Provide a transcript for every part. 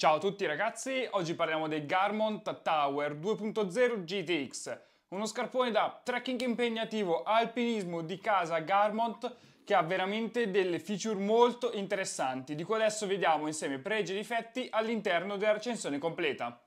Ciao a tutti ragazzi, oggi parliamo del Garmin Tower 2.0 GTX, uno scarpone da trekking impegnativo, alpinismo di casa Garmont che ha veramente delle feature molto interessanti, di cui adesso vediamo insieme pregi e difetti all'interno della recensione completa.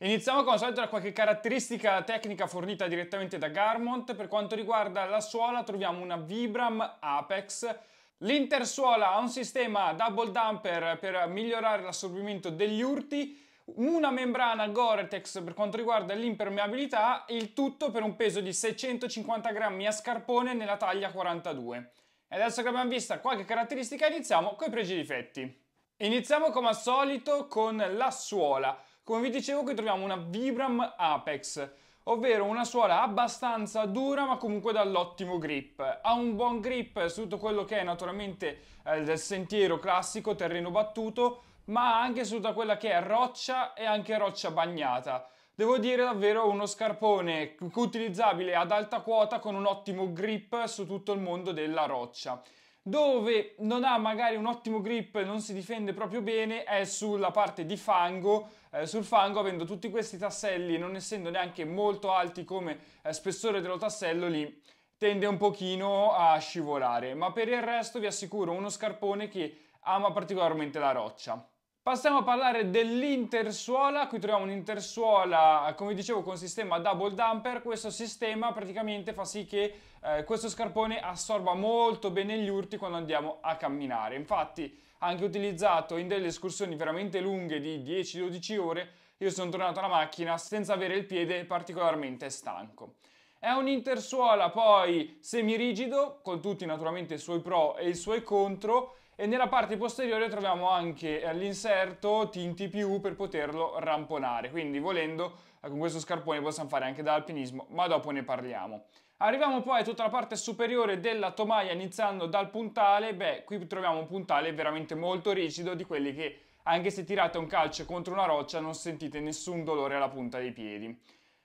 Iniziamo come al solito da qualche caratteristica tecnica fornita direttamente da Garmont, per quanto riguarda la suola troviamo una Vibram Apex L'Intersuola ha un sistema double dumper per migliorare l'assorbimento degli urti, una membrana Gore-Tex per quanto riguarda l'impermeabilità, il tutto per un peso di 650 grammi a scarpone nella taglia 42. E adesso che abbiamo visto qualche caratteristica iniziamo con i pregi e difetti. Iniziamo come al solito con la suola. Come vi dicevo qui troviamo una Vibram Apex ovvero una suola abbastanza dura ma comunque dall'ottimo grip. Ha un buon grip su tutto quello che è naturalmente eh, il sentiero classico, terreno battuto, ma anche su tutta quella che è roccia e anche roccia bagnata. Devo dire davvero uno scarpone utilizzabile ad alta quota con un ottimo grip su tutto il mondo della roccia. Dove non ha magari un ottimo grip, non si difende proprio bene, è sulla parte di fango, eh, sul fango avendo tutti questi tasselli, non essendo neanche molto alti come eh, spessore dello tassello lì, tende un pochino a scivolare, ma per il resto vi assicuro uno scarpone che ama particolarmente la roccia. Passiamo a parlare dell'intersuola, qui troviamo un'intersuola eh, come dicevo con sistema double dumper. questo sistema praticamente fa sì che eh, questo scarpone assorba molto bene gli urti quando andiamo a camminare, infatti anche utilizzato in delle escursioni veramente lunghe di 10-12 ore io sono tornato alla macchina senza avere il piede particolarmente stanco. È un intersuola poi semirigido con tutti naturalmente i suoi pro e i suoi contro e nella parte posteriore troviamo anche eh, l'inserto tinti più per poterlo ramponare, quindi volendo eh, con questo scarpone possiamo fare anche da alpinismo, ma dopo ne parliamo. Arriviamo poi a tutta la parte superiore della tomaia iniziando dal puntale, beh qui troviamo un puntale veramente molto rigido di quelli che anche se tirate un calcio contro una roccia non sentite nessun dolore alla punta dei piedi.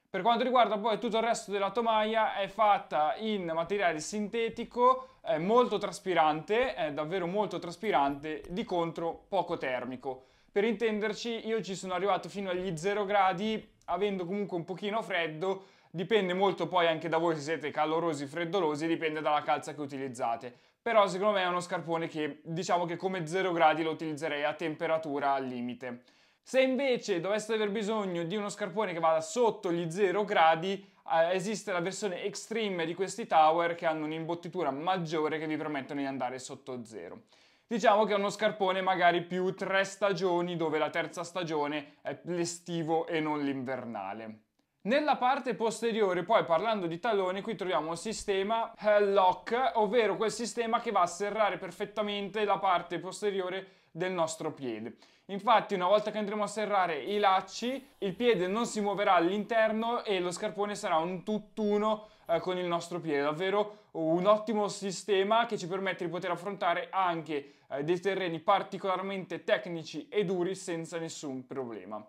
Per quanto riguarda poi tutto il resto della tomaia è fatta in materiale sintetico è molto traspirante, è davvero molto traspirante, di contro poco termico. Per intenderci, io ci sono arrivato fino agli 0 gradi, avendo comunque un pochino freddo, dipende molto poi anche da voi se siete calorosi, freddolosi, dipende dalla calza che utilizzate. Però secondo me è uno scarpone che diciamo che come 0 gradi lo utilizzerei a temperatura al limite. Se invece doveste aver bisogno di uno scarpone che vada sotto gli 0 gradi, eh, esiste la versione extreme di questi tower che hanno un'imbottitura maggiore che vi permettono di andare sotto 0. Diciamo che è uno scarpone magari più tre stagioni, dove la terza stagione è l'estivo e non l'invernale. Nella parte posteriore, poi parlando di talloni, qui troviamo un sistema Hell lock, ovvero quel sistema che va a serrare perfettamente la parte posteriore del nostro piede. Infatti una volta che andremo a serrare i lacci il piede non si muoverà all'interno e lo scarpone sarà un tutt'uno eh, con il nostro piede, davvero un ottimo sistema che ci permette di poter affrontare anche eh, dei terreni particolarmente tecnici e duri senza nessun problema.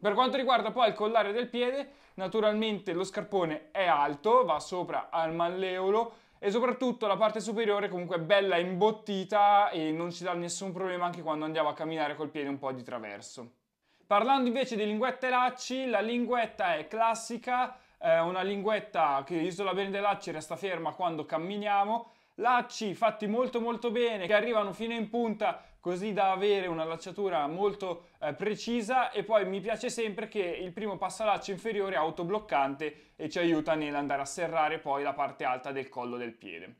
Per quanto riguarda poi il collare del piede, naturalmente lo scarpone è alto, va sopra al malleolo e soprattutto la parte superiore comunque è bella imbottita e non ci dà nessun problema anche quando andiamo a camminare col piede un po' di traverso. Parlando invece di linguette lacci, la linguetta è classica, è eh, una linguetta che isola bene dai lacci resta ferma quando camminiamo lacci fatti molto molto bene che arrivano fino in punta così da avere una lacciatura molto eh, precisa e poi mi piace sempre che il primo passalaccio inferiore è autobloccante e ci aiuta nell'andare a serrare poi la parte alta del collo del piede.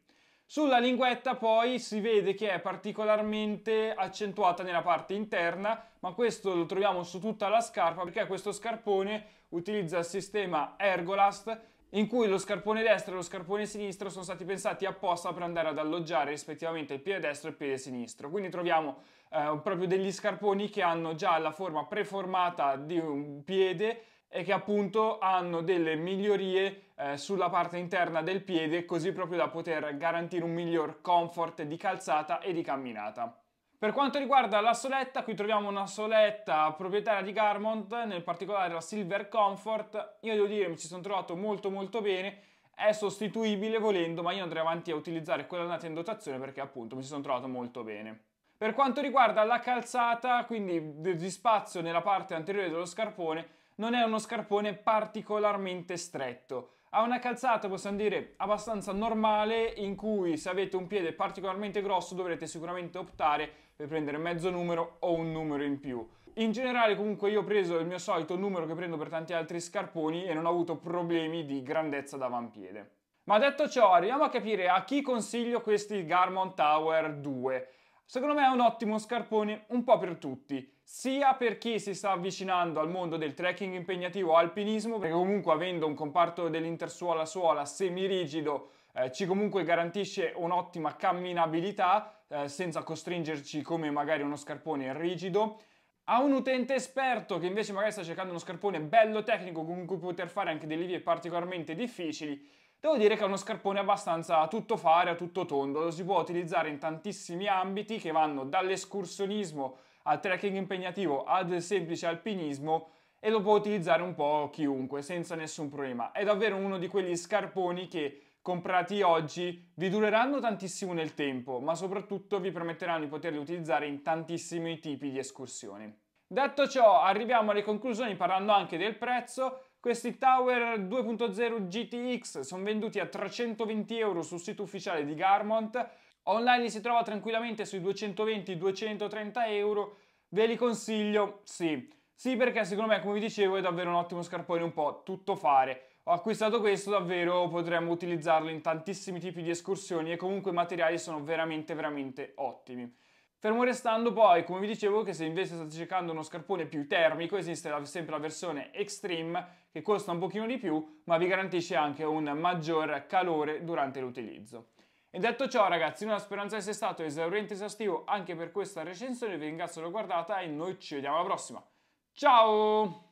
Sulla linguetta poi si vede che è particolarmente accentuata nella parte interna, ma questo lo troviamo su tutta la scarpa perché questo scarpone utilizza il sistema Ergolast in cui lo scarpone destro e lo scarpone sinistro sono stati pensati apposta per andare ad alloggiare rispettivamente il piede destro e il piede sinistro. Quindi troviamo eh, proprio degli scarponi che hanno già la forma preformata di un piede e che appunto hanno delle migliorie eh, sulla parte interna del piede così proprio da poter garantire un miglior comfort di calzata e di camminata. Per quanto riguarda la soletta, qui troviamo una soletta proprietaria di Garmont, nel particolare la Silver Comfort. Io devo dire mi ci sono trovato molto molto bene, è sostituibile volendo, ma io andrei avanti a utilizzare quella andata in dotazione perché appunto mi ci sono trovato molto bene. Per quanto riguarda la calzata, quindi di spazio nella parte anteriore dello scarpone, non è uno scarpone particolarmente stretto. Ha una calzata, possiamo dire, abbastanza normale in cui se avete un piede particolarmente grosso dovrete sicuramente optare per prendere mezzo numero o un numero in più. In generale comunque io ho preso il mio solito numero che prendo per tanti altri scarponi e non ho avuto problemi di grandezza d'avampiede. Ma detto ciò, arriviamo a capire a chi consiglio questi Garmon Tower 2. Secondo me è un ottimo scarpone un po' per tutti, sia per chi si sta avvicinando al mondo del trekking impegnativo o alpinismo, perché comunque avendo un comparto dell'intersuola suola semirigido eh, ci comunque garantisce un'ottima camminabilità eh, senza costringerci come magari uno scarpone rigido, a un utente esperto che invece magari sta cercando uno scarpone bello tecnico con cui poter fare anche delle vie particolarmente difficili Devo dire che è uno scarpone abbastanza a tutto fare, a tutto tondo, lo si può utilizzare in tantissimi ambiti che vanno dall'escursionismo al trekking impegnativo al semplice alpinismo e lo può utilizzare un po' chiunque senza nessun problema. È davvero uno di quegli scarponi che comprati oggi vi dureranno tantissimo nel tempo, ma soprattutto vi permetteranno di poterli utilizzare in tantissimi tipi di escursioni. Detto ciò, arriviamo alle conclusioni parlando anche del prezzo questi Tower 2.0 GTX sono venduti a 320 euro sul sito ufficiale di Garmont. Online li si trova tranquillamente sui 220-230 euro. Ve li consiglio? Sì. Sì, perché secondo me, come vi dicevo, è davvero un ottimo scarpone, un po' tutto fare. Ho acquistato questo, davvero potremmo utilizzarlo in tantissimi tipi di escursioni e comunque i materiali sono veramente, veramente ottimi. Fermo restando poi, come vi dicevo, che se invece state cercando uno scarpone più termico, esiste la, sempre la versione Extreme che costa un pochino di più ma vi garantisce anche un maggior calore durante l'utilizzo. E detto ciò ragazzi, una speranza di essere stato esauriente e esaustivo anche per questa recensione, vi ringrazio per aver guardata e noi ci vediamo alla prossima. Ciao!